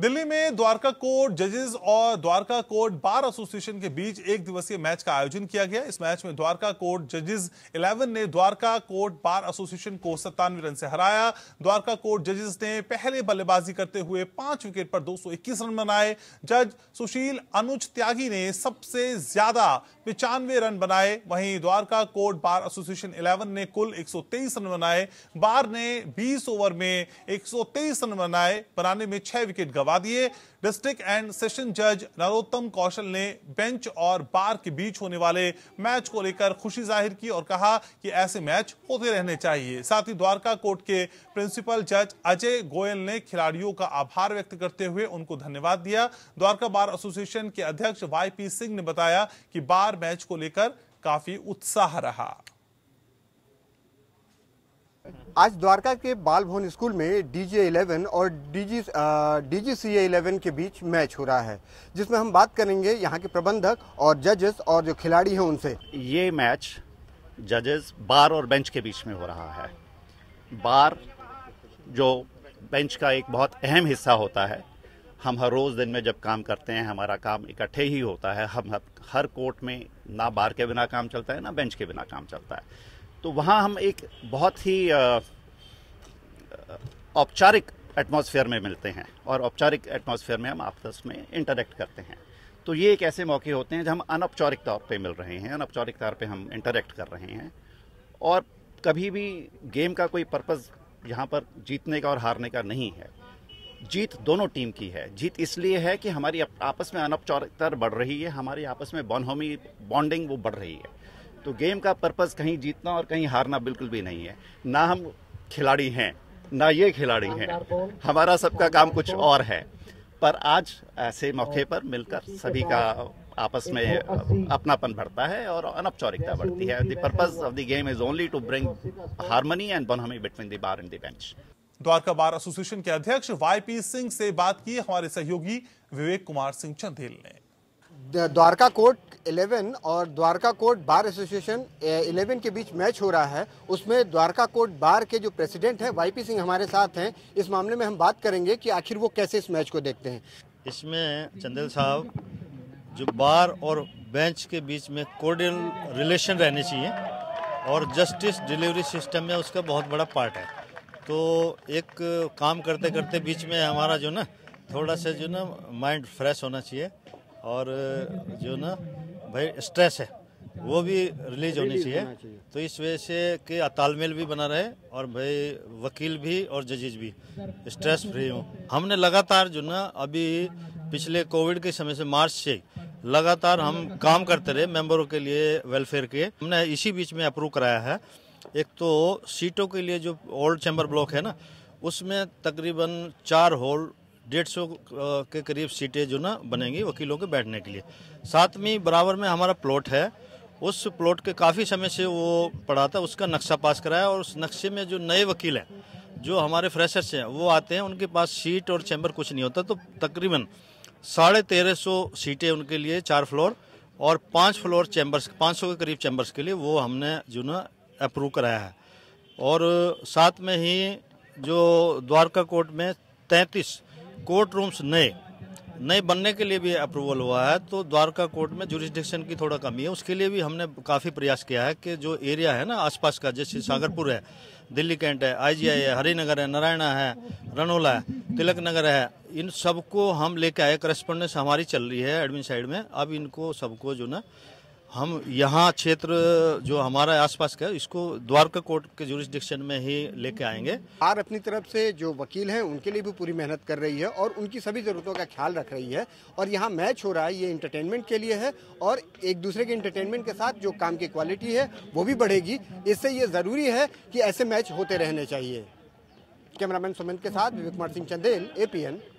दिल्ली में द्वारका कोर्ट जजेस और द्वारका कोर्ट बार एसोसिएशन के बीच एक दिवसीय मैच का आयोजन किया गया इस मैच में द्वारका कोर्ट जजेस 11 ने द्वारका कोर्ट बार एसोसिएशन को सत्तानवे रन से हराया द्वारका कोर्ट जजेस ने पहले बल्लेबाजी करते हुए पांच विकेट पर 221 रन बनाए जज सुशील अनुज त्यागी ने सबसे ज्यादा पिचानवे रन बनाए वहीं Dwarka court bar association eleven ने कुल एक रन बनाए बार ने बीस ओवर में एक रन बनाए बनाने में छह विकेट गवा दबा दिए डिस्ट्रिक्ट एंड सेशन जज नरोत्तम कौशल ने बेंच और बार के बीच होने वाले मैच को लेकर खुशी जाहिर की और कहा कि ऐसे मैच होते रहने चाहिए साथ ही द्वारका कोर्ट के प्रिंसिपल जज अजय गोयल ने खिलाड़ियों का आभार व्यक्त करते हुए उनको धन्यवाद दिया द्वारका बार एसोसिएशन के अध्यक्ष वाई सिंह ने बताया कि बार मैच को लेकर काफी उत्साह रहा आज द्वारका के बाल भवन स्कूल में डीजे 11 और डीजी डीजीसीए 11 के बीच मैच हो रहा है जिसमें हम बात करेंगे यहाँ के प्रबंधक और जजेस और जो खिलाड़ी हैं उनसे ये मैच जजेस बार और बेंच के बीच में हो रहा है बार जो बेंच का एक बहुत अहम हिस्सा होता है हम हर रोज़ दिन में जब काम करते हैं हमारा काम इकट्ठे ही होता है हम हर कोर्ट में ना बार के बिना काम चलता है ना बेंच के बिना काम चलता है तो वहाँ हम एक बहुत ही औपचारिक एटमॉस्फेयर में मिलते हैं और औपचारिक एटमॉस्फेयर में हम आपस में इंटरेक्ट करते हैं तो ये एक ऐसे मौके होते हैं जब हम अनौपचारिक तौर पे मिल रहे हैं अनौपचारिक तौर पे हम इंटरेक्ट कर रहे हैं और कभी भी गेम का कोई पर्पज़ यहाँ पर जीतने का और हारने का नहीं है जीत दोनों टीम की है जीत इसलिए है कि हमारी आपस में अनौपचारिकता बढ़ रही है हमारी आपस में बॉनहोमी बॉन्डिंग वो बढ़ रही है तो गेम का पर्पज़ कहीं जीतना और कहीं हारना बिल्कुल भी नहीं है ना हम खिलाड़ी हैं ना ये खिलाड़ी हैं हमारा सबका काम कुछ और है पर आज ऐसे मौके पर मिलकर सभी तो का आपस में अपनापन बढ़ता है और अनौपचारिकता बढ़ती है the purpose of the game is only to bring harmony and bonhomie between the bar and the bench Dwarka bar association के अध्यक्ष वाई पी सिंह से बात की हमारे सहयोगी विवेक कुमार सिंह चंदेल ने द्वारका कोर्ट इलेवन और Dwarka court bar association eleven के बीच मैच हो रहा है उसमें द्वारका कोर्ट बार के जो प्रेसिडेंट हैं वाईपी सिंह हमारे साथ हैं इस मामले में हम बात करेंगे कि आखिर वो कैसे इस मैच को देखते हैं इसमें चंदेल साहब जो बार और बेंच के बीच में कोर्डियल रिलेशन रहने चाहिए और जस्टिस डिलीवरी सिस्टम में उसका बहुत बड़ा पार्ट है तो एक काम करते करते बीच में हमारा जो ना थोड़ा सा जो ना माइंड फ्रेश होना चाहिए और जो ना भाई स्ट्रेस है वो भी रिलीज होनी चाहिए तो इस वजह से कि तालमेल भी बना रहे और भाई वकील भी और जजेज भी स्ट्रेस फ्री हूँ हमने लगातार जो ना अभी पिछले कोविड के समय से मार्च से लगातार हम काम करते रहे मेंबरों के लिए वेलफेयर के हमने इसी बीच में अप्रूव कराया है एक तो सीटों के लिए जो ओल्ड चैम्बर ब्लॉक है ना उसमें तकरीबन चार होल डेढ़ सौ के करीब सीटें जो ना बनेंगी वकीलों के बैठने के लिए साथ में बराबर में हमारा प्लॉट है उस प्लॉट के काफ़ी समय से वो पड़ा था उसका नक्शा पास कराया और उस नक्शे में जो नए वकील हैं जो हमारे फ्रेशर्स हैं वो आते हैं उनके पास सीट और चैम्बर कुछ नहीं होता तो तकरीबन साढ़े तेरह सौ सीटें उनके लिए चार फ्लोर और पाँच फ्लोर चैम्बर्स पाँच सौ के करीब चैम्बर्स के लिए वो हमने जो ना अप्रूव कराया है और साथ में ही जो द्वारका कोर्ट में तैंतीस कोर्ट रूम्स नए नए बनने के लिए भी अप्रूवल हुआ है तो द्वारका कोर्ट में जुरिस्डिक्शन की थोड़ा कमी है उसके लिए भी हमने काफ़ी प्रयास किया है कि जो एरिया है ना आसपास का जैसे सागरपुर है दिल्ली कैंट है आईजीआई है हरिनगर है नारायणा है रनोला है तिलक नगर है इन सबको हम लेके आए करस्पॉन्डेंस हमारी चल रही है एडमिन साइड में अब इनको सबको जो ना हम यहाँ क्षेत्र जो हमारा आसपास का इसको द्वारका कोर्ट के जुरिस्डिक्शन में ही लेके आएंगे आर अपनी तरफ से जो वकील हैं उनके लिए भी पूरी मेहनत कर रही है और उनकी सभी ज़रूरतों का ख्याल रख रही है और यहाँ मैच हो रहा है ये इंटरटेनमेंट के लिए है और एक दूसरे के इंटरटेनमेंट के साथ जो काम की क्वालिटी है वो भी बढ़ेगी इससे ये ज़रूरी है कि ऐसे मैच होते रहने चाहिए कैमरामैन सुमंत के साथ विवेक कुमार सिंह चंदेल ए